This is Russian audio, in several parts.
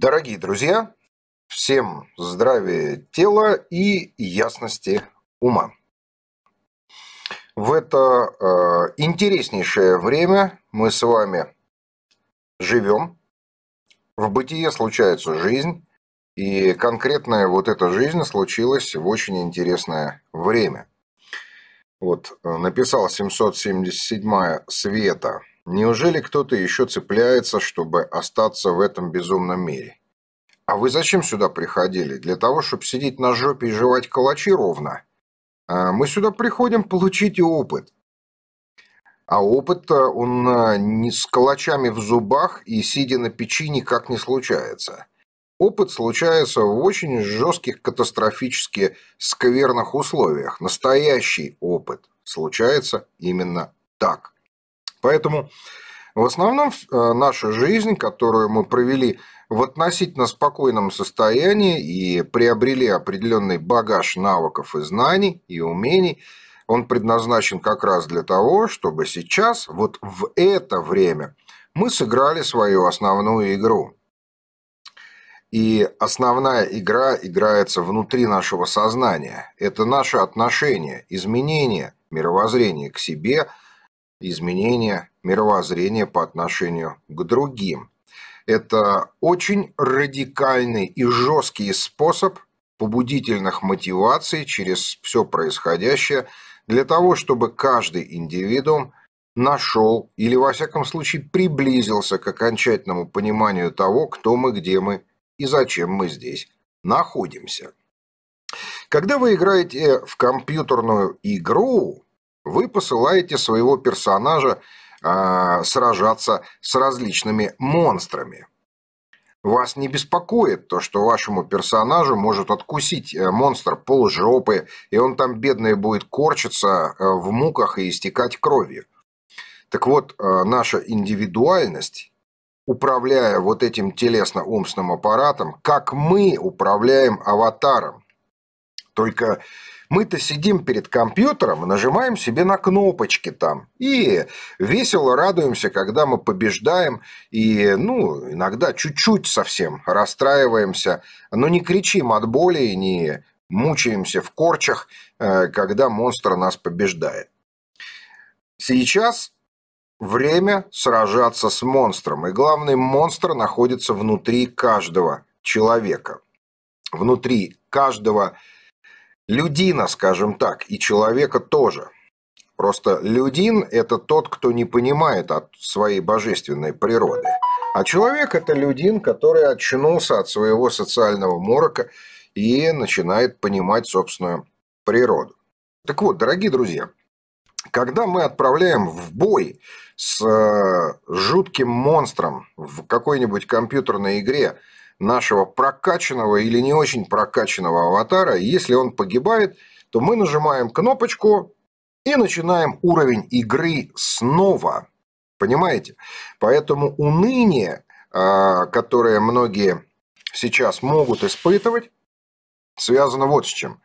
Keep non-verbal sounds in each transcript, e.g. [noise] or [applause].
Дорогие друзья, всем здравия тела и ясности ума. В это э, интереснейшее время мы с вами живем. В бытие случается жизнь, и конкретная вот эта жизнь случилась в очень интересное время. Вот э, написал 777 света – Неужели кто-то еще цепляется, чтобы остаться в этом безумном мире? А вы зачем сюда приходили? Для того, чтобы сидеть на жопе и жевать калачи ровно? А мы сюда приходим получить опыт. А опыт то он а, не с калачами в зубах и сидя на печи никак не случается. Опыт случается в очень жестких, катастрофически скверных условиях. Настоящий опыт случается именно так. Поэтому в основном э, наша жизнь, которую мы провели в относительно спокойном состоянии и приобрели определенный багаж навыков и знаний и умений, он предназначен как раз для того, чтобы сейчас, вот в это время, мы сыграли свою основную игру. И основная игра играется внутри нашего сознания. Это наши отношения, изменения мировоззрения к себе – изменения мировоззрения по отношению к другим. Это очень радикальный и жесткий способ побудительных мотиваций через все происходящее для того, чтобы каждый индивидуум нашел или, во всяком случае, приблизился к окончательному пониманию того, кто мы, где мы и зачем мы здесь находимся. Когда вы играете в компьютерную игру, вы посылаете своего персонажа э, сражаться с различными монстрами. Вас не беспокоит то, что вашему персонажу может откусить э, монстр полужопы, и он там, бедный, будет корчиться э, в муках и истекать кровью. Так вот, э, наша индивидуальность, управляя вот этим телесно-умственным аппаратом, как мы управляем аватаром. Только мы-то сидим перед компьютером и нажимаем себе на кнопочки там. И весело радуемся, когда мы побеждаем. И, ну, иногда чуть-чуть совсем расстраиваемся. Но не кричим от боли, не мучаемся в корчах, э, когда монстр нас побеждает. Сейчас время сражаться с монстром. И главный монстр находится внутри каждого человека. Внутри каждого человека людина, скажем так, и человека тоже. Просто людин – это тот, кто не понимает от своей божественной природы. А человек – это людин, который очнулся от своего социального морока и начинает понимать собственную природу. Так вот, дорогие друзья, когда мы отправляем в бой с э, жутким монстром в какой-нибудь компьютерной игре – нашего прокачанного или не очень прокачанного аватара. Если он погибает, то мы нажимаем кнопочку и начинаем уровень игры снова. Понимаете? Поэтому уныние, а, которое многие сейчас могут испытывать, связано вот с чем.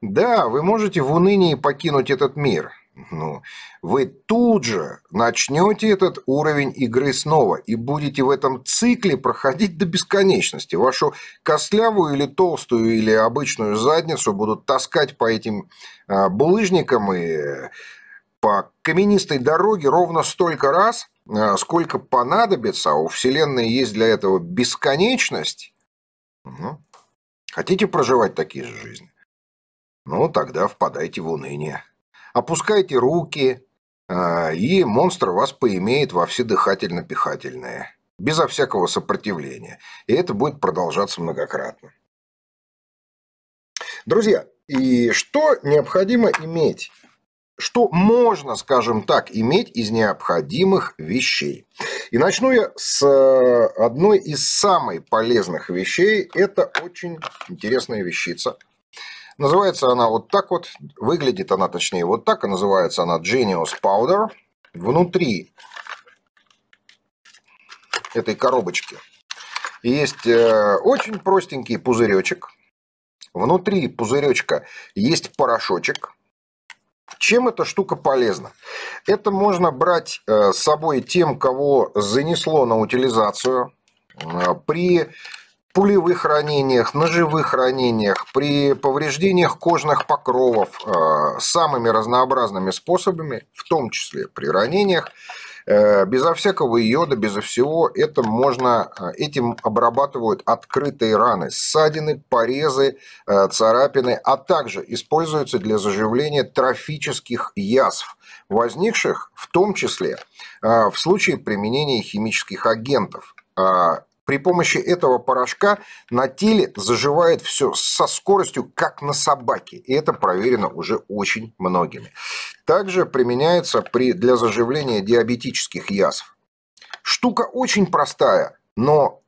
Да, вы можете в унынии покинуть этот мир – ну, вы тут же начнете этот уровень игры снова и будете в этом цикле проходить до бесконечности. Вашу костлявую или толстую или обычную задницу будут таскать по этим а, булыжникам и э, по каменистой дороге ровно столько раз, а, сколько понадобится, а у Вселенной есть для этого бесконечность. Угу. Хотите проживать такие же жизни? Ну, тогда впадайте в уныние. Опускайте руки, а, и монстр вас поимеет во все дыхательно-пихательные, безо всякого сопротивления. И это будет продолжаться многократно. Друзья, и что необходимо иметь? Что можно, скажем так, иметь из необходимых вещей? И начну я с э, одной из самых полезных вещей. Это очень интересная вещица – Называется она вот так вот, выглядит она точнее вот так, и называется она Genius Powder. Внутри этой коробочки есть э, очень простенький пузыречек. Внутри пузыречка есть порошочек. Чем эта штука полезна? Это можно брать э, с собой тем, кого занесло на утилизацию. Э, при пулевых ранениях, ножевых ранениях, при повреждениях кожных покровов э, самыми разнообразными способами, в том числе при ранениях, э, безо всякого йода, безо всего, это можно, э, этим обрабатывают открытые раны, ссадины, порезы, царапины, а также используются для заживления трофических язв, возникших в том числе в случае применения химических агентов. А, при помощи этого порошка на теле заживает все со скоростью, как на собаке. И это проверено уже очень многими. Также применяется при, для заживления диабетических язв. Штука очень простая, но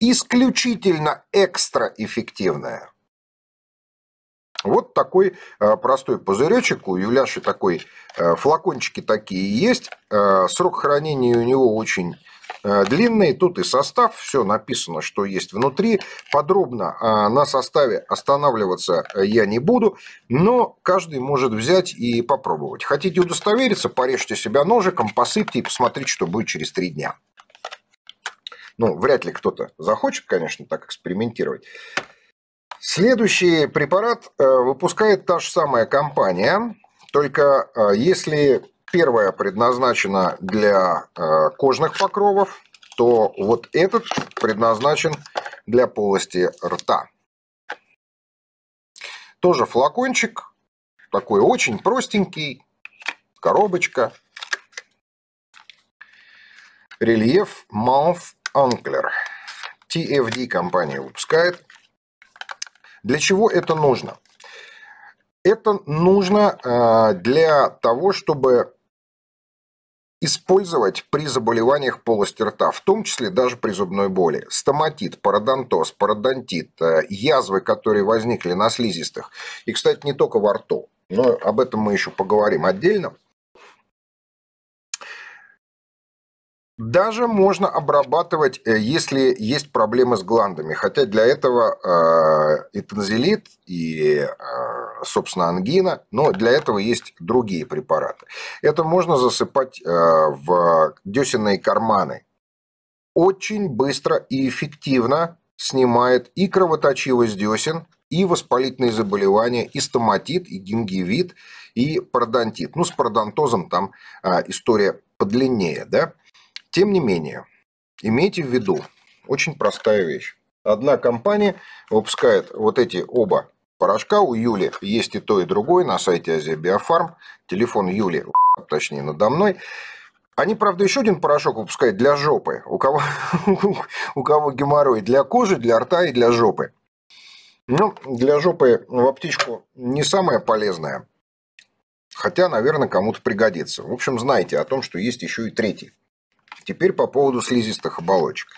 исключительно экстраэффективная. Вот такой э, простой пузыречек. У Юляши такой э, флакончики такие есть. Э, срок хранения у него очень Э, длинный. Тут и состав, все написано, что есть внутри. Подробно а, на составе останавливаться э, я не буду, но каждый может взять и попробовать. Хотите удостовериться, порежьте себя ножиком, посыпьте и посмотрите, что будет через три дня. Ну, вряд ли кто-то захочет, конечно, так экспериментировать. Следующий препарат э, выпускает та же самая компания, только если первая предназначена для э, кожных покровов, то вот этот предназначен для полости рта. Тоже флакончик, такой очень простенький, коробочка. Рельеф Mouth Ankler. TFD компания выпускает. Для чего это нужно? Это нужно э, для того, чтобы использовать при заболеваниях полости рта, в том числе даже при зубной боли. Стоматит, пародонтоз, пародонтит, э, язвы, которые возникли на слизистых. И, кстати, не только во рту, но об этом мы еще поговорим отдельно. Даже можно обрабатывать, э, если есть проблемы с гландами. Хотя для этого э, и танзелит, и, э, собственно, ангина, но для этого есть другие препараты. Это можно засыпать в десенные карманы. Очень быстро и эффективно снимает и кровоточивость десен, и воспалительные заболевания, и стоматит, и гингивит, и пародонтит. Ну, с пародонтозом там история подлиннее, да. Тем не менее, имейте в виду очень простая вещь. Одна компания выпускает вот эти оба порошка. У Юли есть и то, и другое на сайте Азия Биофарм. Телефон Юли, точнее, надо мной. Они, правда, еще один порошок выпускают для жопы. У кого, [laughs] у кого геморрой для кожи, для рта и для жопы. Ну, для жопы в аптечку не самое полезное. Хотя, наверное, кому-то пригодится. В общем, знайте о том, что есть еще и третий. Теперь по поводу слизистых оболочек.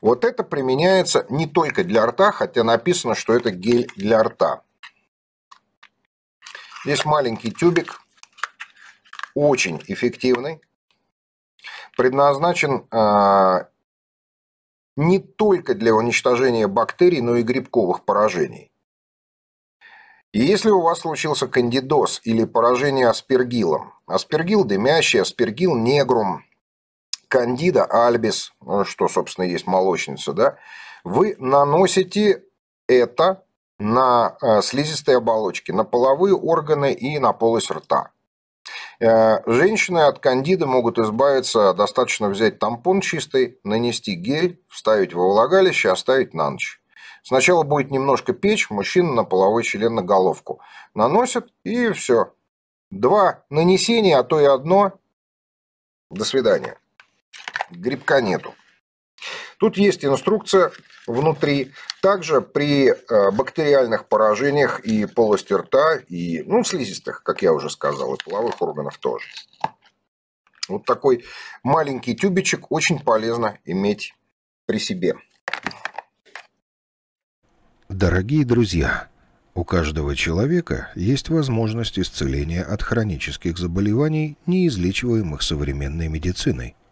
Вот это применяется не только для рта, хотя написано, что это гель для рта. Здесь маленький тюбик, очень эффективный, предназначен а, не только для уничтожения бактерий, но и грибковых поражений. И если у вас случился кандидоз или поражение аспергилом, аспергил дымящий, аспергил негрум, кандида альбис, ну, что, собственно, есть молочница, да, вы наносите это на э, слизистые оболочки, на половые органы и на полость рта. Э, женщины от кандида могут избавиться, достаточно взять тампон чистый, нанести гель, вставить во влагалище, оставить на ночь. Сначала будет немножко печь, мужчина на половой член на головку. Наносит и все. Два нанесения, а то и одно. До свидания грибка нету. Тут есть инструкция внутри. Также при э, бактериальных поражениях и полости рта, и ну, слизистых, как я уже сказал, и половых органов тоже. Вот такой маленький тюбичек очень полезно иметь при себе. Дорогие друзья, у каждого человека есть возможность исцеления от хронических заболеваний, неизлечиваемых современной медициной –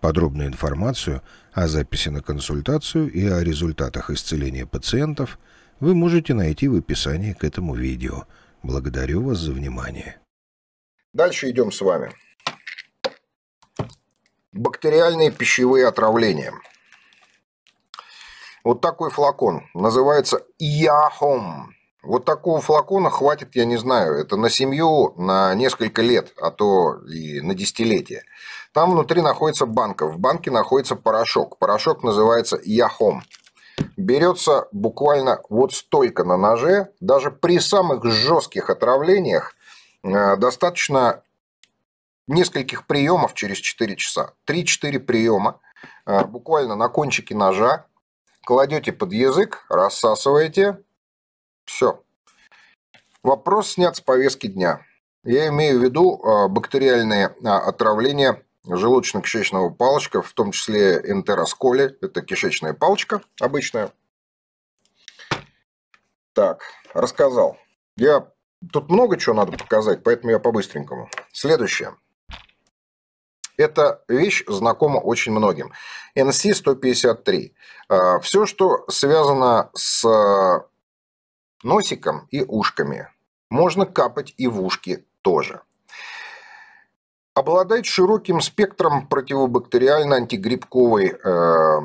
подробную информацию о записи на консультацию и о результатах исцеления пациентов вы можете найти в описании к этому видео. Благодарю вас за внимание. Дальше идем с вами. Бактериальные пищевые отравления. Вот такой флакон. Называется Яхом. Вот такого флакона хватит, я не знаю, это на семью, на несколько лет, а то и на десятилетие. Там внутри находится банка. В банке находится порошок. Порошок называется яхом. Берется буквально вот столько на ноже. Даже при самых жестких отравлениях э, достаточно нескольких приемов через 4 часа. 3-4 приема э, буквально на кончике ножа. Кладете под язык, рассасываете. Все. Вопрос снят с повестки дня. Я имею в виду э, бактериальные а, отравления желудочно-кишечного палочка, в том числе энтеросколи, это кишечная палочка обычная. Так, рассказал. Я Тут много чего надо показать, поэтому я по-быстренькому. Следующее. Эта вещь знакома очень многим. NC-153. А, Все, что связано с носиком и ушками, можно капать и в ушки тоже обладает широким спектром противобактериально-антигрибковой э,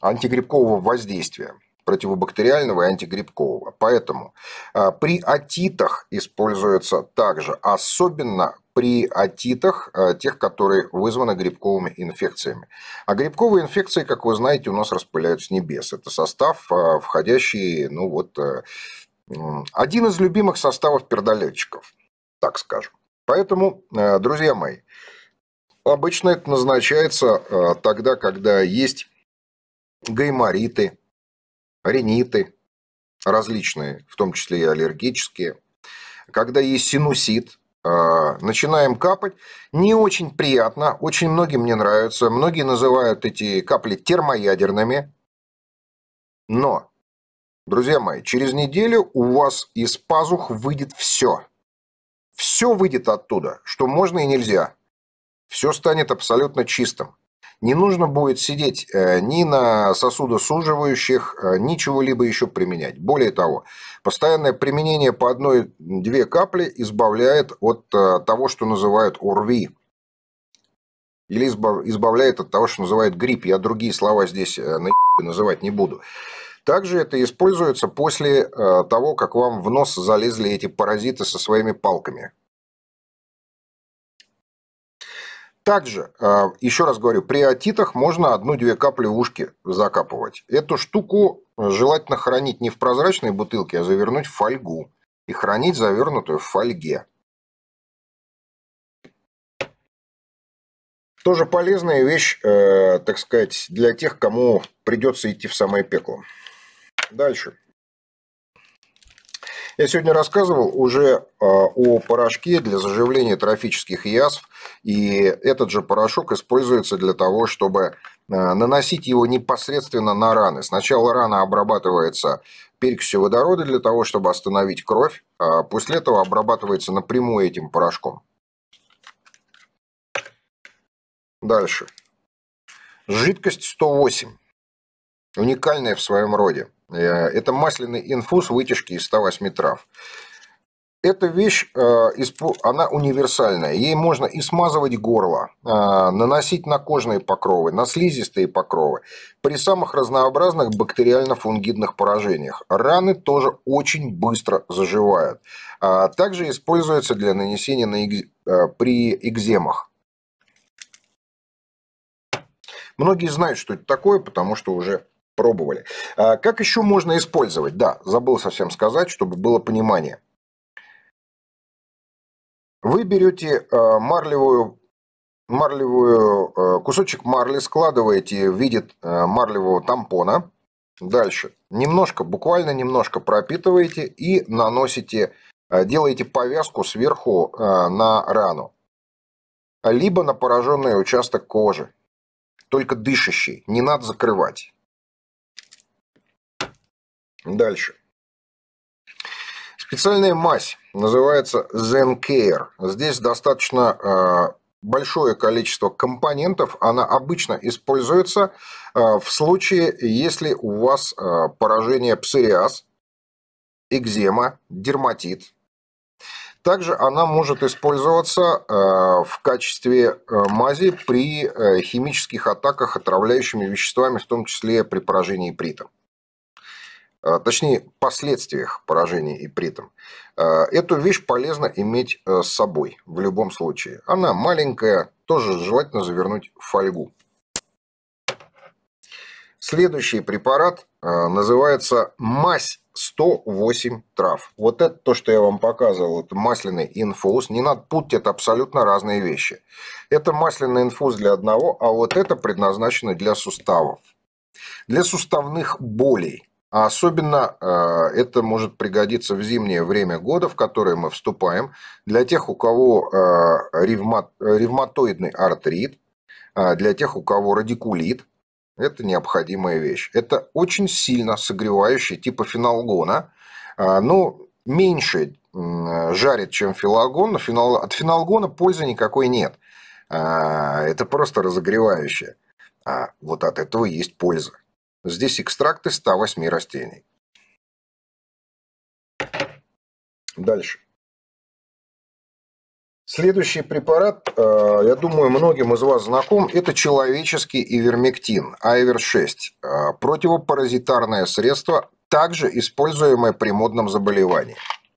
антигрибкового воздействия противобактериального и антигрибкового. Поэтому э, при атитах используется также, особенно при атитах, э, тех, которые вызваны грибковыми инфекциями. А грибковые инфекции, как вы знаете, у нас распыляют с небес. Это состав, э, входящий, ну вот, э, один из любимых составов пердолетчиков, так скажем. Поэтому, э, друзья мои, обычно это назначается э, тогда, когда есть гаймориты, риниты различные, в том числе и аллергические, когда есть синусит, э, начинаем капать. Не очень приятно, очень многим не нравится. Многие называют эти капли термоядерными. Но, друзья мои, через неделю у вас из пазух выйдет все. Все выйдет оттуда, что можно и нельзя. Все станет абсолютно чистым. Не нужно будет сидеть э, ни на сосудосуживающих, э, ничего либо еще применять. Более того, постоянное применение по одной-две капли избавляет от э, того, что называют ОРВИ. Или избавляет от того, что называют грипп. Я другие слова здесь называть не буду. Также это используется после э, того, как вам в нос залезли эти паразиты со своими палками. Также, э, еще раз говорю, при отитах можно одну-две капли в ушки закапывать. Эту штуку желательно хранить не в прозрачной бутылке, а завернуть в фольгу. И хранить завернутую в фольге. Тоже полезная вещь, э, так сказать, для тех, кому придется идти в самое пекло. Дальше. Я сегодня рассказывал уже а, о порошке для заживления трофических язв, и этот же порошок используется для того, чтобы а, наносить его непосредственно на раны. Сначала рана обрабатывается перекисью водорода для того, чтобы остановить кровь, а после этого обрабатывается напрямую этим порошком. Дальше. Жидкость 108 уникальное в своем роде. Э, это масляный инфуз вытяжки из 108 трав. Эта вещь, э, она универсальная. Ей можно и смазывать горло, э, наносить на кожные покровы, на слизистые покровы, при самых разнообразных бактериально-фунгидных поражениях. Раны тоже очень быстро заживают. А также используется для нанесения на экз... при экземах. Многие знают, что это такое, потому что уже пробовали. А как еще можно использовать? Да, забыл совсем сказать, чтобы было понимание. Вы берете а, марлевую, марлевую, а, кусочек марли, складываете в виде марлевого тампона. Дальше немножко, буквально немножко пропитываете и наносите, делаете повязку сверху на рану. Либо на пораженный участок кожи, только дышащий, не надо закрывать. Дальше. Специальная мазь называется ZenCare. Здесь достаточно э, большое количество компонентов. Она обычно используется э, в случае, если у вас э, поражение псориаз, экзема, дерматит. Также она может использоваться в качестве мази при химических атаках отравляющими веществами, в том числе при поражении притом. А, точнее последствиях поражения этом а, Эту вещь полезно иметь э, с собой в любом случае. Она маленькая, тоже желательно завернуть в фольгу. Следующий препарат а, называется мазь 108 трав. Вот это то, что я вам показывал, это масляный инфуз. Не надо путать, это абсолютно разные вещи. Это масляный инфуз для одного, а вот это предназначено для суставов. Для суставных болей. А особенно э, это может пригодиться в зимнее время года, в которое мы вступаем, для тех, у кого э, ревматоидный артрит, э, для тех, у кого радикулит. Это необходимая вещь. Это очень сильно согревающий типа фенолгона. Но ну, меньше жарит, чем филогон, но от фенолгона пользы никакой нет. Это просто разогревающее. А вот от этого есть польза. Здесь экстракты 108 растений. Дальше. Следующий препарат, э, я думаю, многим из вас знаком, это человеческий ивермектин, Айвер-6, э, противопаразитарное средство, также используемое при модном заболевании.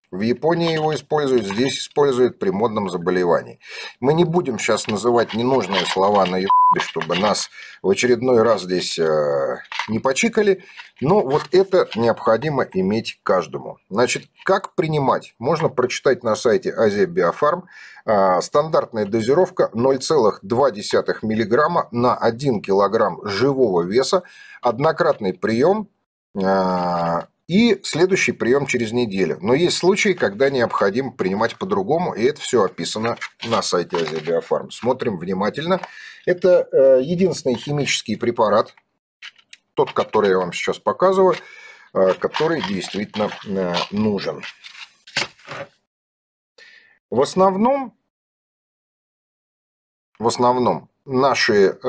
В Японии его используют, здесь используют при модном заболевании. Мы не будем сейчас называть ненужные слова на чтобы нас в очередной раз здесь э, не почикали. Но вот это необходимо иметь каждому. Значит, как принимать? Можно прочитать на сайте Азия Биофарм. Э, стандартная дозировка 0,2 мг на 1 кг живого веса. Однократный прием э, и следующий прием через неделю. Но есть случаи, когда необходимо принимать по-другому, и это все описано на сайте Азия Биофарм. Смотрим внимательно. Это э, единственный химический препарат, тот, который я вам сейчас показываю, э, который действительно э, нужен. В основном, в основном наши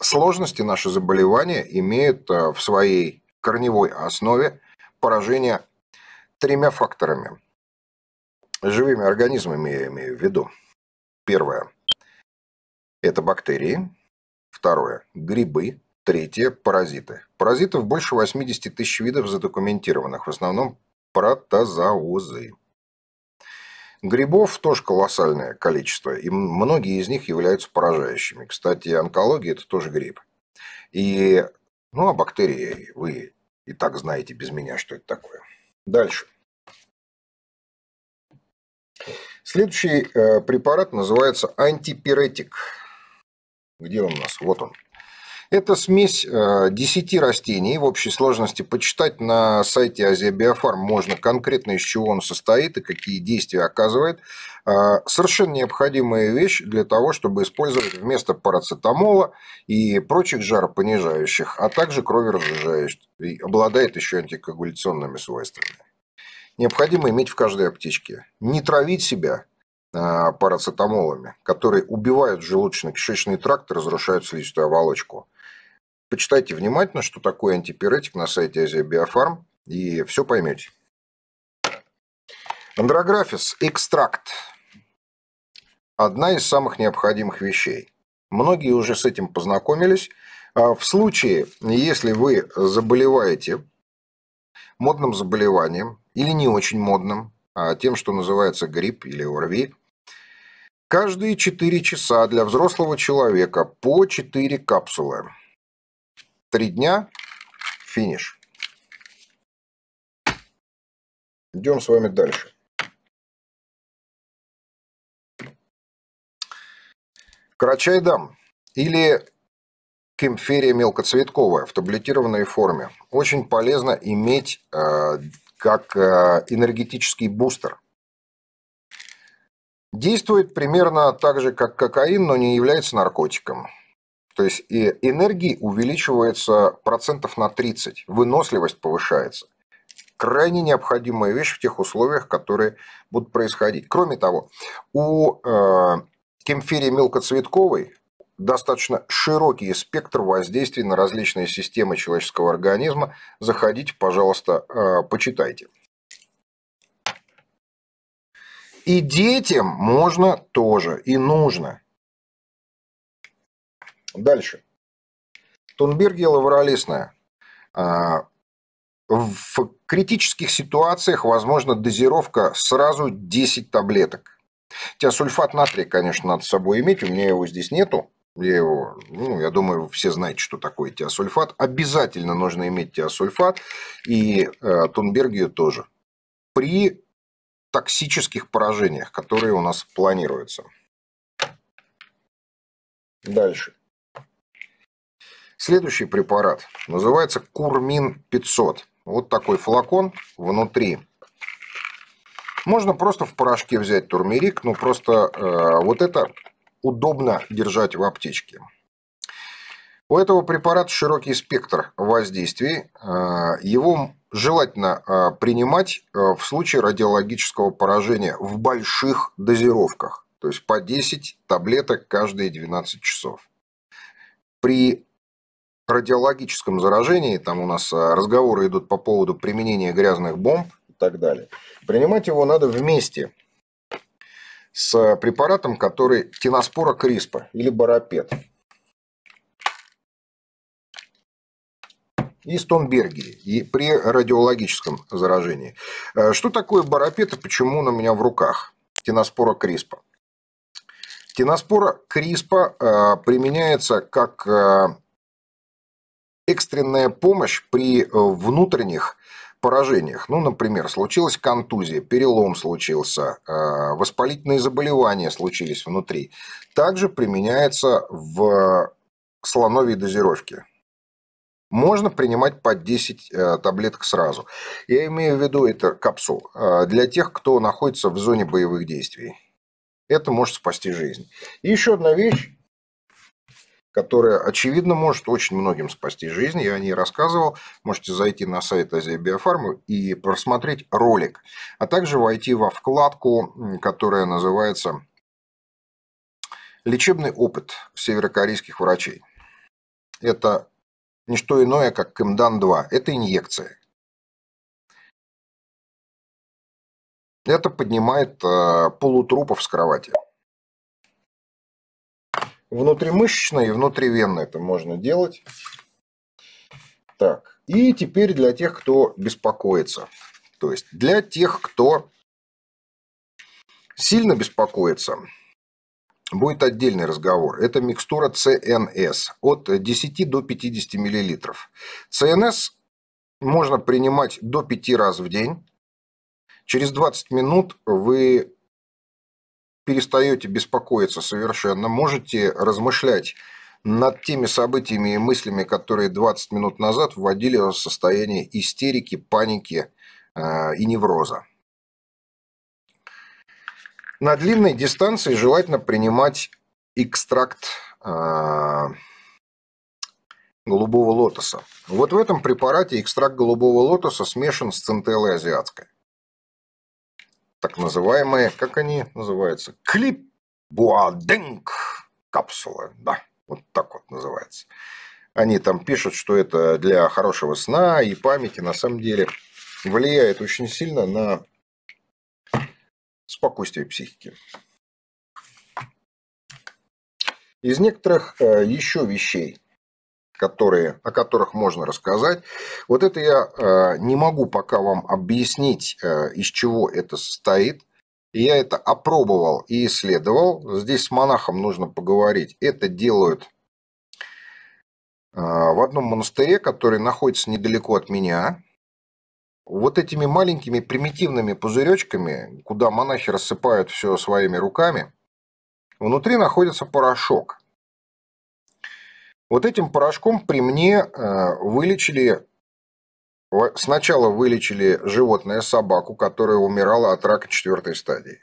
сложности, наши заболевания имеют в своей корневой основе поражения тремя факторами. Живыми организмами я имею в виду. Первое – это бактерии. Второе – грибы. Третье – паразиты. Паразитов больше 80 тысяч видов задокументированных, в основном протозоозы. Грибов тоже колоссальное количество, и многие из них являются поражающими. Кстати, онкология – это тоже гриб. И ну, а бактерии вы и так знаете без меня, что это такое. Дальше. Следующий э, препарат называется антипиретик. Где он у нас? Вот он. Это смесь 10 э, растений в общей сложности. Почитать на сайте Азия Биофарм можно конкретно, из чего он состоит и какие действия оказывает. Э, совершенно необходимая вещь для того, чтобы использовать вместо парацетамола и прочих жаропонижающих, а также кроверазжижающих. И обладает еще антикоагуляционными свойствами. Необходимо иметь в каждой аптечке. Не травить себя, э, парацетамолами, которые убивают желудочно-кишечный тракт и разрушают слизистую оболочку. Почитайте внимательно, что такое антипиретик на сайте Азия Биофарм, и все поймете. Андрографис – экстракт. Одна из самых необходимых вещей. Многие уже с этим познакомились. А, в случае, если вы заболеваете модным заболеванием или не очень модным, а тем, что называется грипп или ОРВИ, каждые 4 часа для взрослого человека по 4 капсулы – Три дня, финиш. Идем с вами дальше. Карачайдам или кемферия мелкоцветковая в таблетированной форме. Очень полезно иметь э, как э, энергетический бустер. Действует примерно так же, как кокаин, но не является наркотиком. То есть и энергии увеличивается процентов на 30, выносливость повышается. Крайне необходимая вещь в тех условиях, которые будут происходить. Кроме того, у э, кемферии мелкоцветковой достаточно широкий спектр воздействий на различные системы человеческого организма. Заходите, пожалуйста, э, почитайте. И детям можно тоже, и нужно. Дальше. Тунбергия лаворолесная. А, в критических ситуациях возможна дозировка сразу 10 таблеток. Теосульфат натрия, конечно, надо с собой иметь. У меня его здесь нету. Я его, ну, я думаю, все знаете, что такое теосульфат. Обязательно нужно иметь теосульфат и э, тунбергию тоже. При токсических поражениях, которые у нас планируются. Дальше. Следующий препарат называется Курмин 500. Вот такой флакон внутри. Можно просто в порошке взять турмерик, но ну, просто э, вот это удобно держать в аптечке. У этого препарата широкий спектр воздействий. Э, его желательно э, принимать э, в случае радиологического поражения в больших дозировках, то есть по 10 таблеток каждые 12 часов. При радиологическом заражении, там у нас а, разговоры идут по поводу применения грязных бомб и так далее, принимать его надо вместе с препаратом, который тиноспора криспа или барапет. и Стонбергии и при радиологическом заражении. А, что такое барапет и почему он у меня в руках? Тиноспора криспа. Тиноспора криспа применяется как а, экстренная помощь при э, внутренних поражениях. Ну, например, случилась контузия, перелом случился, э, воспалительные заболевания случились внутри. Также применяется в слоновой дозировке. Можно принимать по 10 э, таблеток сразу. Я имею в виду это капсул для тех, кто находится в зоне боевых действий. Это может спасти жизнь. И еще одна вещь которая, очевидно, может очень многим спасти жизнь. Я о ней рассказывал. Можете зайти на сайт Азия Биофарма и просмотреть ролик. А также войти во вкладку, которая называется «Лечебный опыт северокорейских врачей». Это не что иное, как Кэмдан-2. Это инъекция. Это поднимает э, полутрупов с кровати внутримышечное и внутривенное это можно делать. Так, и теперь для тех, кто беспокоится. То есть для тех, кто сильно беспокоится, будет отдельный разговор. Это микстура CNS от 10 до 50 мл. CNS можно принимать до 5 раз в день. Через 20 минут вы перестаете беспокоиться совершенно, можете размышлять над теми событиями и мыслями, которые 20 минут назад вводили в состояние истерики, паники э, и невроза. На длинной дистанции желательно принимать экстракт э, голубого лотоса. Вот в этом препарате экстракт голубого лотоса смешан с центеллой азиатской так называемые, как они называются, клипбуаденг капсулы, да, вот так вот называется. Они там пишут, что это для хорошего сна и памяти на самом деле влияет очень сильно на спокойствие психики. Из некоторых э, еще вещей, которые, о которых можно рассказать. Вот это я э, не могу пока вам объяснить, э, из чего это состоит. Я это опробовал и исследовал. Здесь с монахом нужно поговорить. Это делают э, в одном монастыре, который находится недалеко от меня. Вот этими маленькими примитивными пузыречками, куда монахи рассыпают все своими руками, внутри находится порошок. Вот этим порошком при мне э, вылечили, сначала вылечили животное, собаку, которая умирала от рака четвертой стадии.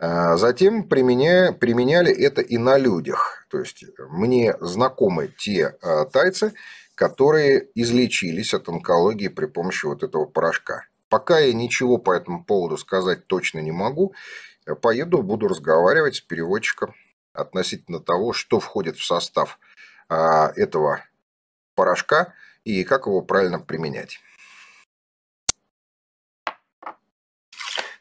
Э, затем применя, применяли это и на людях. То есть мне знакомы те э, тайцы, которые излечились от онкологии при помощи вот этого порошка. Пока я ничего по этому поводу сказать точно не могу. Поеду, буду разговаривать с переводчиком относительно того, что входит в состав а, этого порошка и как его правильно применять.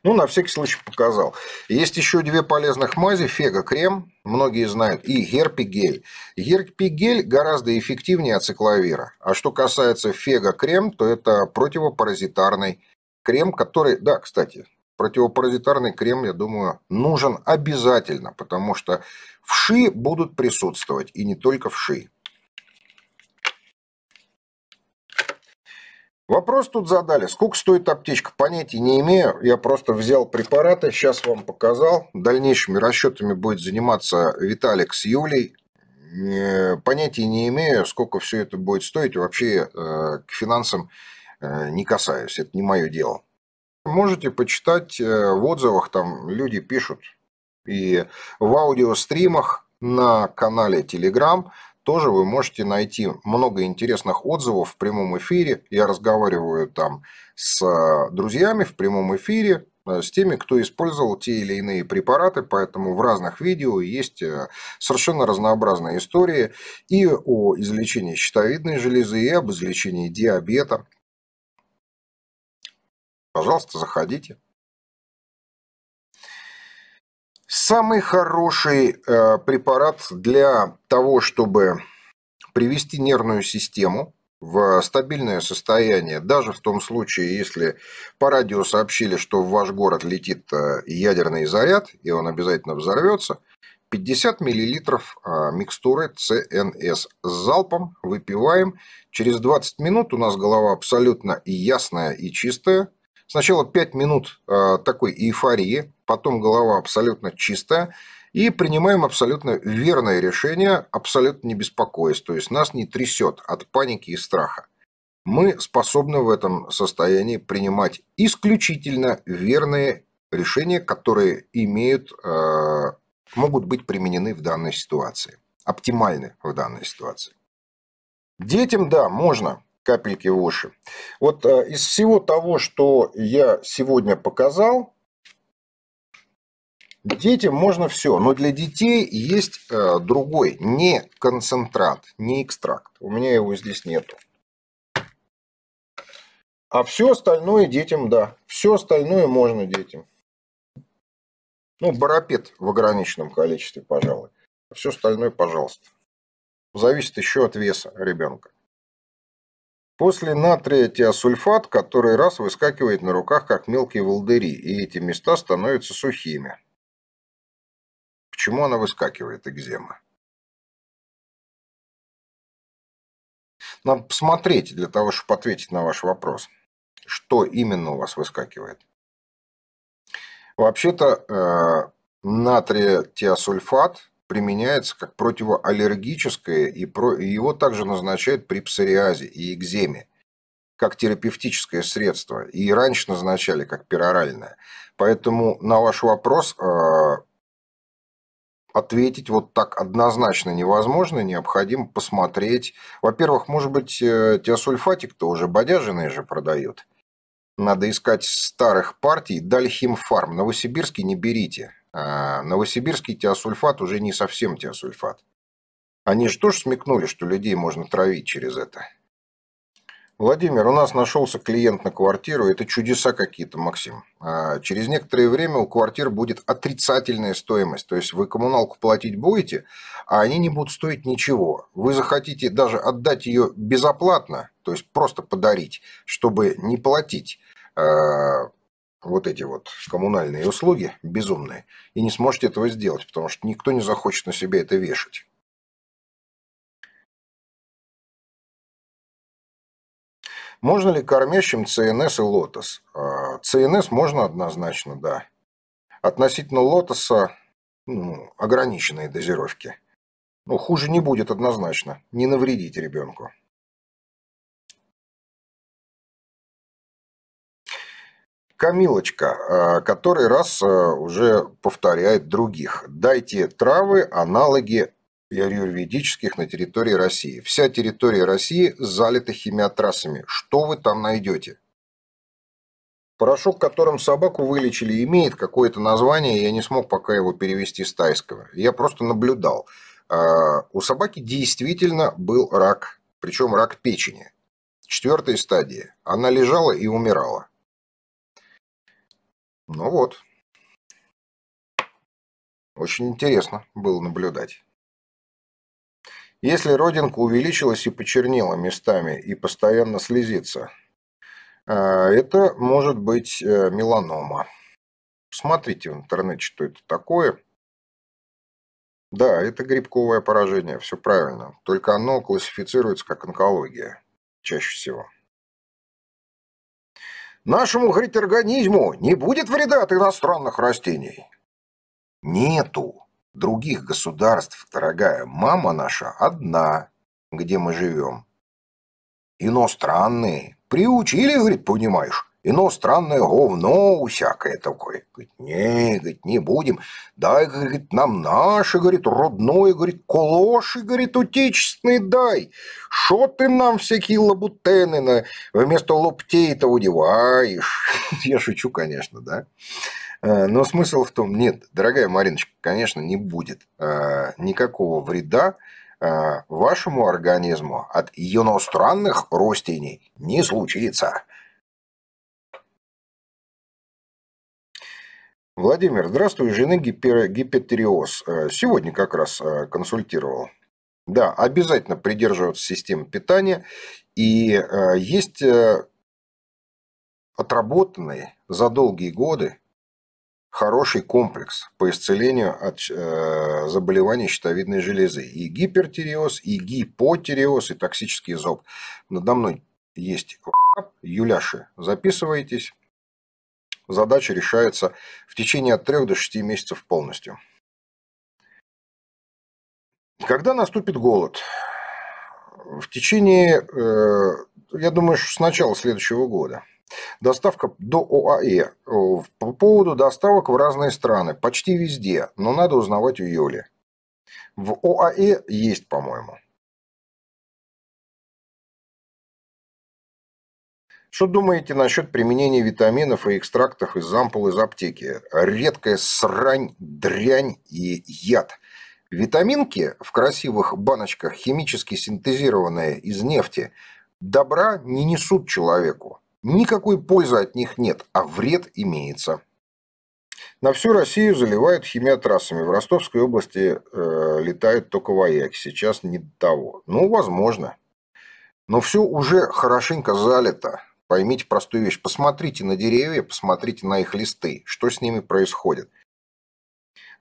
Ну, на всякий случай показал. Есть еще две полезных мази. Фега-крем, многие знают, и герпигель. Герпигель гораздо эффективнее ацикловира. А что касается фега-крем, то это противопаразитарный крем, который... Да, кстати, противопаразитарный крем, я думаю, нужен обязательно, потому что вши будут присутствовать, и не только вши. Вопрос тут задали, сколько стоит аптечка, понятия не имею, я просто взял препараты, сейчас вам показал, дальнейшими расчетами будет заниматься Виталик с Юлей, э, понятия не имею, сколько все это будет стоить, вообще э, к финансам э, не касаюсь, это не мое дело можете почитать э, в отзывах, там люди пишут. И в аудиостримах на канале Telegram тоже вы можете найти много интересных отзывов в прямом эфире. Я разговариваю там с э, друзьями в прямом эфире, э, с теми, кто использовал те или иные препараты, поэтому в разных видео есть совершенно разнообразные истории и о излечении щитовидной железы, и об излечении диабета. Пожалуйста, заходите. Самый хороший э, препарат для того, чтобы привести нервную систему в стабильное состояние, даже в том случае, если по радио сообщили, что в ваш город летит э, ядерный заряд, и он обязательно взорвется, 50 мл а, микстуры CNS с залпом выпиваем. Через 20 минут у нас голова абсолютно и ясная и чистая, Сначала 5 минут э, такой эйфории, потом голова абсолютно чистая, и принимаем абсолютно верное решение, абсолютно не беспокоясь, то есть нас не трясет от паники и страха. Мы способны в этом состоянии принимать исключительно верные решения, которые имеют, э, могут быть применены в данной ситуации, оптимальны в данной ситуации. Детям, да, можно капельки в уши. Вот э, из всего того, что я сегодня показал, детям можно все, но для детей есть э, другой, не концентрат, не экстракт. У меня его здесь нету. А все остальное детям, да, все остальное можно детям. Ну, барапет в ограниченном количестве, пожалуй. Все остальное, пожалуйста. Зависит еще от веса ребенка. После натрия тиосульфат, который раз выскакивает на руках, как мелкие волдыри, и эти места становятся сухими. Почему она выскакивает, экзема? Надо посмотреть для того, чтобы ответить на ваш вопрос. Что именно у вас выскакивает? Вообще-то э, натрия тиосульфат применяется как противоаллергическое, и его также назначают при псориазе и экземе, как терапевтическое средство, и раньше назначали как пероральное. Поэтому на ваш вопрос э, ответить вот так однозначно невозможно, необходимо посмотреть. Во-первых, может быть, э, теосульфатик-то уже бодяженые же продают. Надо искать старых партий. Дальхимфарм. Новосибирский не берите. А, новосибирский теосульфат уже не совсем теосульфат. Они же тоже смекнули, что людей можно травить через это. Владимир, у нас нашелся клиент на квартиру. Это чудеса какие-то, Максим. А, через некоторое время у квартир будет отрицательная стоимость. То есть вы коммуналку платить будете, а они не будут стоить ничего. Вы захотите даже отдать ее безоплатно, то есть просто подарить, чтобы не платить а, вот эти вот коммунальные услуги безумные, и не сможете этого сделать, потому что никто не захочет на себя это вешать. Можно ли кормящим ЦНС и лотос? А, ЦНС можно однозначно, да. Относительно лотоса ну, ограниченные дозировки. Ну, хуже не будет однозначно. Не навредить ребенку. Камилочка, а, который раз а, уже повторяет других. Дайте травы, аналоги аюрведических на территории России. Вся территория России залита химиотрассами. Что вы там найдете? Порошок, которым собаку вылечили, имеет какое-то название, я не смог пока его перевести с тайского. Я просто наблюдал. А, у собаки действительно был рак, причем рак печени. Четвертой стадии. Она лежала и умирала. Ну вот. Очень интересно было наблюдать. Если родинка увеличилась и почернела местами и постоянно слезится, а, это может быть э, меланома. Смотрите в интернете, что это такое. Да, это грибковое поражение, все правильно. Только оно классифицируется как онкология чаще всего. Нашему, говорит, организму не будет вреда от иностранных растений? Нету. Других государств, дорогая мама наша, одна, где мы живем. Иностранные. Приучили, говорит, понимаешь, ино ну, странное говно всякое такое. Говорит, не, говорит, не будем. Дай, говорит, нам наши, говорит, родное, говорит, колоши, говорит, отечественные дай. Что ты нам всякие лабутены на... вместо лоптей-то удеваешь? [laughs] Я шучу, конечно, да. Э, но смысл в том, нет, дорогая Мариночка, конечно, не будет э, никакого вреда э, вашему организму от иностранных растений не случится. Владимир, здравствуй, жены гипер... гипотериоз. Э, сегодня как раз э, консультировал. Да, обязательно придерживаться системы питания. И э, есть отработанный за долгие годы хороший комплекс по исцелению от заболеваний щитовидной железы. И гипертериоз, и гипотериоз, и токсический зоб. Надо мной есть Юляши. Записывайтесь. Задача решается в течение от 3 до 6 месяцев полностью. Когда наступит голод? В течение, э, я думаю, с начала следующего года. Доставка до ОАЭ. Э, по поводу доставок в разные страны. Почти везде, но надо узнавать у Юли. В ОАЭ есть, по-моему. Что думаете насчет применения витаминов и экстрактов из ампул из аптеки? Редкая срань, дрянь и яд. Витаминки в красивых баночках, химически синтезированные из нефти, добра не несут человеку. Никакой пользы от них нет, а вред имеется. На всю Россию заливают химиотрассами. В Ростовской области э, летает только вояки. Сейчас не до того. Ну, возможно. Но все уже хорошенько залито. Поймите простую вещь. Посмотрите на деревья, посмотрите на их листы, что с ними происходит.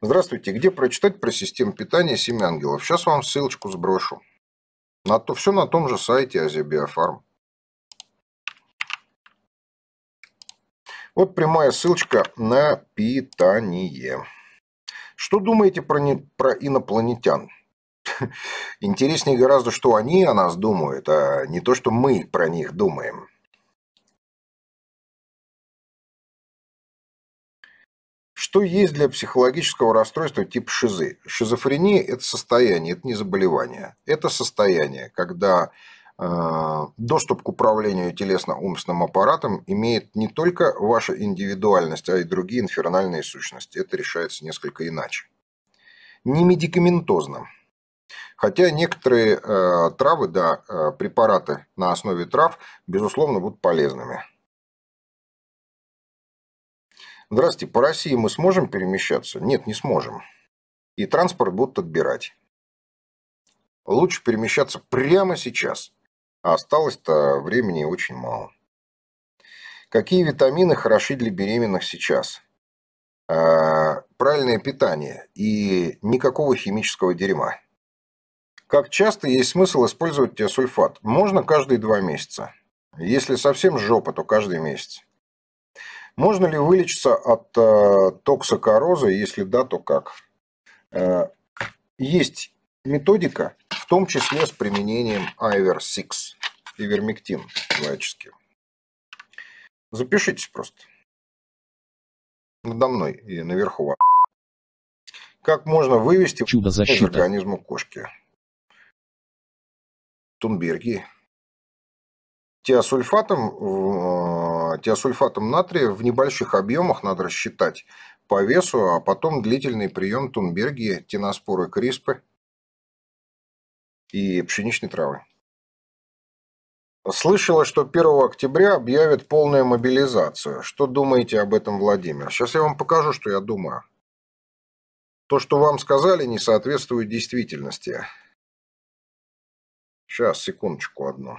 Здравствуйте, где прочитать про систему питания «Семь ангелов»? Сейчас вам ссылочку сброшу. На то, все на том же сайте Азия Биофарм. Вот прямая ссылочка на питание. Что думаете про, не, про инопланетян? [laughs] Интереснее гораздо, что они о нас думают, а не то, что мы про них думаем. Что есть для психологического расстройства типа шизы? Шизофрения – это состояние, это не заболевание. Это состояние, когда э, доступ к управлению телесно-умственным аппаратом имеет не только ваша индивидуальность, а и другие инфернальные сущности. Это решается несколько иначе. Не медикаментозно. Хотя некоторые э, травы, да, э, препараты на основе трав, безусловно, будут полезными. Здравствуйте, по России мы сможем перемещаться? Нет, не сможем. И транспорт будут отбирать. Лучше перемещаться прямо сейчас. А осталось-то времени очень мало. Какие витамины хороши для беременных сейчас? «А, правильное питание и никакого химического дерьма. Как часто есть смысл использовать тиосульфат? Можно каждые два месяца. Если совсем жопа, то каждый месяц. Можно ли вылечиться от э, токсокороза? Если да, то как? Э, есть методика, в том числе с применением Ivor-6, ивермектин человеческий. Запишитесь просто. Надо мной и наверху. Как можно вывести Чудо защита. из организма кошки? Тунберги. Теосульфатом в э, а, теосульфатом натрия в небольших объемах надо рассчитать по весу, а потом длительный прием тунбергии, теноспоры криспы и пшеничной травы. Слышала, что 1 октября объявят полную мобилизацию. Что думаете об этом, Владимир? Сейчас я вам покажу, что я думаю. То, что вам сказали, не соответствует действительности. Сейчас, секундочку одну.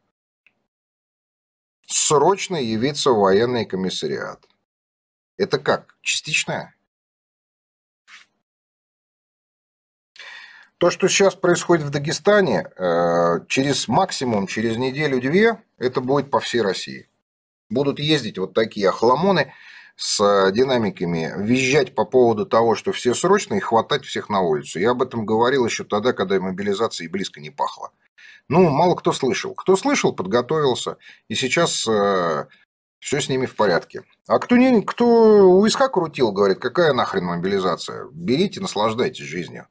срочно явиться в военный комиссариат. Это как? Частичное? То, что сейчас происходит в Дагестане, э, через максимум, через неделю-две, это будет по всей России. Будут ездить вот такие охламоны с э, динамиками, визжать по поводу того, что все срочно, и хватать всех на улицу. Я об этом говорил еще тогда, когда мобилизации близко не пахло. Ну, мало кто слышал. Кто слышал, подготовился, и сейчас э, все с ними в порядке. А кто, не, кто у виска крутил, говорит, какая нахрен мобилизация? Берите, наслаждайтесь жизнью.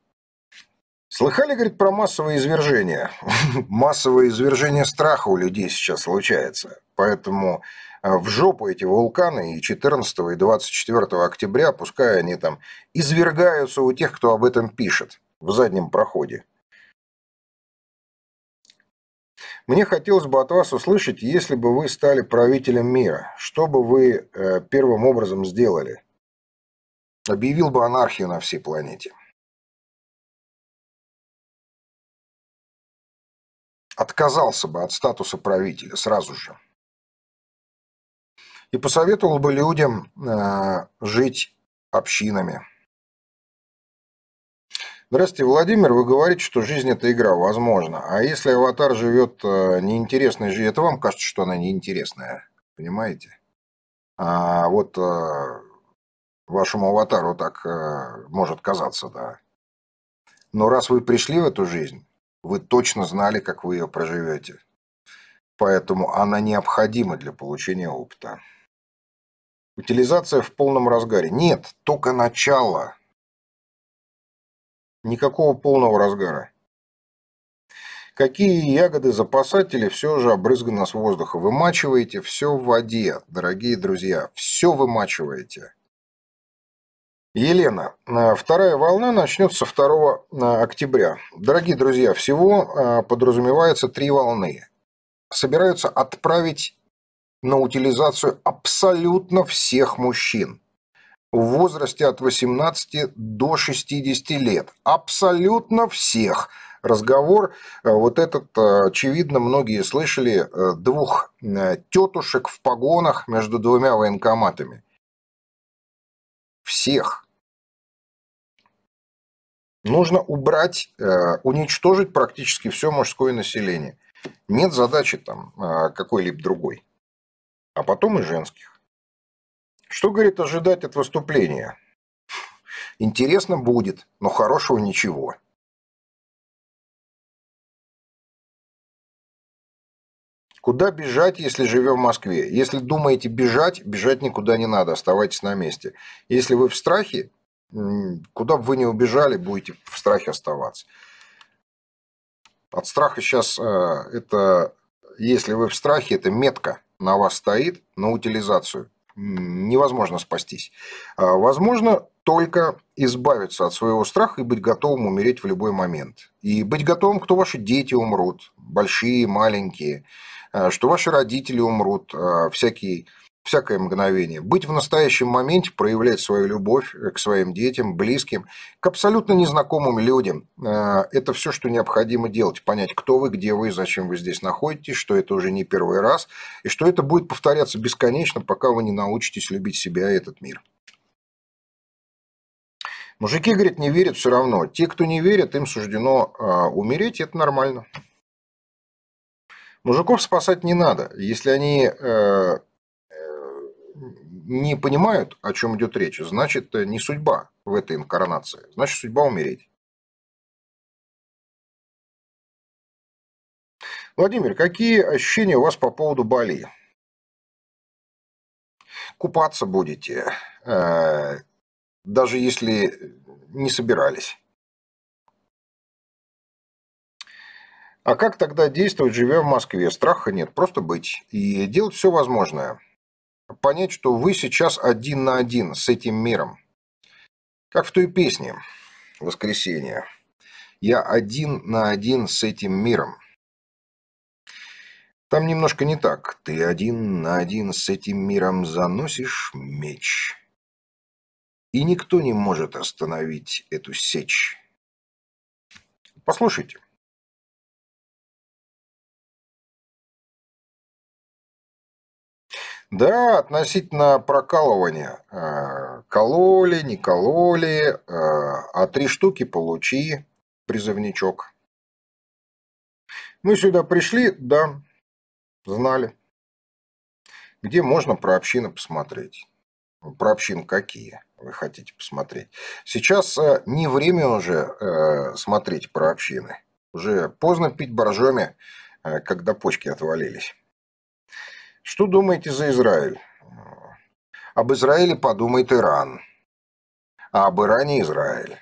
Слыхали, говорит, про массовое извержение? [laughs] массовое извержение страха у людей сейчас случается. Поэтому э, в жопу эти вулканы и 14 и 24 октября, пускай они там извергаются у тех, кто об этом пишет в заднем проходе. Мне хотелось бы от вас услышать, если бы вы стали правителем мира, что бы вы э, первым образом сделали? Объявил бы анархию на всей планете. Отказался бы от статуса правителя сразу же. И посоветовал бы людям э, жить общинами. Здравствуйте, Владимир. Вы говорите, что жизнь – это игра. Возможно. А если аватар живет э, неинтересной жизнью, это вам кажется, что она неинтересная. Понимаете? А вот э, вашему аватару так э, может казаться, да. Но раз вы пришли в эту жизнь, вы точно знали, как вы ее проживете. Поэтому она необходима для получения опыта. Утилизация в полном разгаре. Нет, только начало – Никакого полного разгара. Какие ягоды запасатели все же обрызганы с воздуха? Вымачиваете все в воде, дорогие друзья. Все вымачиваете. Елена, э, вторая волна начнется 2 э, октября. Дорогие друзья, всего э, подразумевается три волны. Собираются отправить на утилизацию абсолютно всех мужчин в возрасте от 18 до 60 лет. Абсолютно всех. Разговор э, вот этот, э, очевидно, многие слышали, э, двух тетушек в погонах между двумя военкоматами. Всех. Нужно убрать, уничтожить практически все мужское население. Нет задачи там какой-либо другой. А потом и женских. Что, говорит, ожидать от выступления? Интересно будет, но хорошего ничего. Куда бежать, если живем в Москве? Если думаете бежать, бежать никуда не надо, оставайтесь на месте. Если вы в страхе, куда бы вы ни убежали, будете в страхе оставаться. От страха сейчас э, это, если вы в страхе, это метка на вас стоит на утилизацию невозможно спастись. А, возможно только избавиться от своего страха и быть готовым умереть в любой момент. И быть готовым, кто ваши дети умрут, большие, маленькие, а, что ваши родители умрут, а, всякий всякое мгновение. Быть в настоящем моменте, проявлять свою любовь э, к своим детям, близким, к абсолютно незнакомым людям. Э, это все, что необходимо делать. Понять, кто вы, где вы, зачем вы здесь находитесь, что это уже не первый раз, и что это будет повторяться бесконечно, пока вы не научитесь любить себя и этот мир. Мужики, говорит, не верят все равно. Те, кто не верят, им суждено э, умереть, это нормально. Мужиков спасать не надо. Если они не понимают, о чем идет речь, значит, э, не судьба в этой инкарнации, значит, судьба умереть. Владимир, какие ощущения у вас по поводу Бали? Купаться будете, э, даже если не собирались. А как тогда действовать, живя в Москве? Страха нет, просто быть и делать все возможное понять, что вы сейчас один на один с этим миром. Как в той песне «Воскресенье». Я один на один с этим миром. Там немножко не так. Ты один на один с этим миром заносишь меч. И никто не может остановить эту сечь. Послушайте. Да, относительно прокалывания. Э, кололи, не кололи, э, а три штуки получи, призывничок. Мы сюда пришли, да, знали. Где можно про общины посмотреть? Про общины какие вы хотите посмотреть? Сейчас э, не время уже смотреть про общины. Уже поздно пить боржоми, когда почки отвалились. Что думаете за Израиль? Об Израиле подумает Иран, а об Иране Израиль.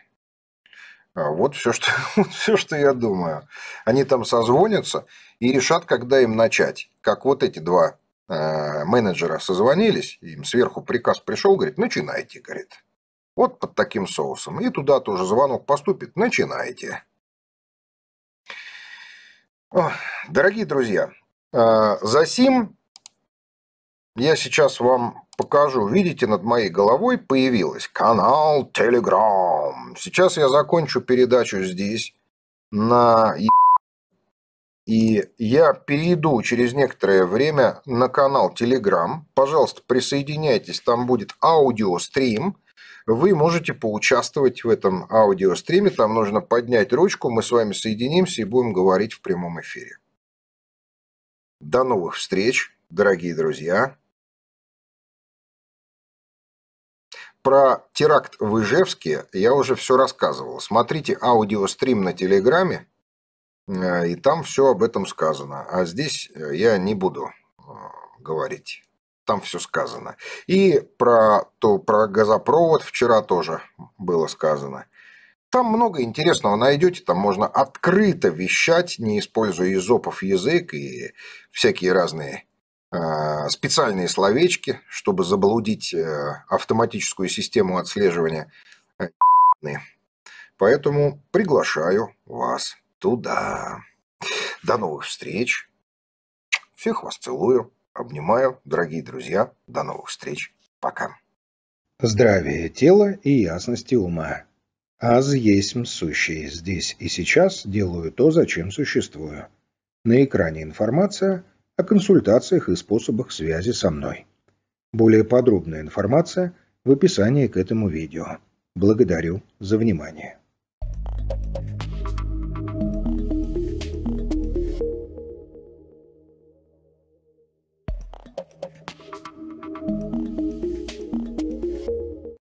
А вот все, что, [laughs] все, что я думаю. Они там созвонятся и решат, когда им начать. Как вот эти два э, менеджера созвонились, им сверху приказ пришел, говорит, начинайте, говорит. Вот под таким соусом. И туда тоже звонок поступит, начинайте. О, дорогие друзья, э, за сим я сейчас вам покажу. Видите, над моей головой появилась канал Telegram. Сейчас я закончу передачу здесь на и я перейду через некоторое время на канал Telegram. Пожалуйста, присоединяйтесь, там будет аудиострим. Вы можете поучаствовать в этом аудиостриме. Там нужно поднять ручку, мы с вами соединимся и будем говорить в прямом эфире. До новых встреч, дорогие друзья. про теракт в Ижевске я уже все рассказывал. Смотрите аудиострим на Телеграме, э, и там все об этом сказано. А здесь э, я не буду э, говорить. Там все сказано. И про, то, про газопровод вчера тоже было сказано. Там много интересного найдете, там можно открыто вещать, не используя изопов язык и всякие разные Э, специальные словечки, чтобы заблудить э, автоматическую систему отслеживания. Э, Поэтому приглашаю вас туда. До новых встреч. Всех вас целую, обнимаю, дорогие друзья. До новых встреч. Пока. Здравие тела и ясности ума. Аз есть сущие здесь и сейчас делаю то, зачем существую. На экране информация – о консультациях и способах связи со мной. Более подробная информация в описании к этому видео. Благодарю за внимание.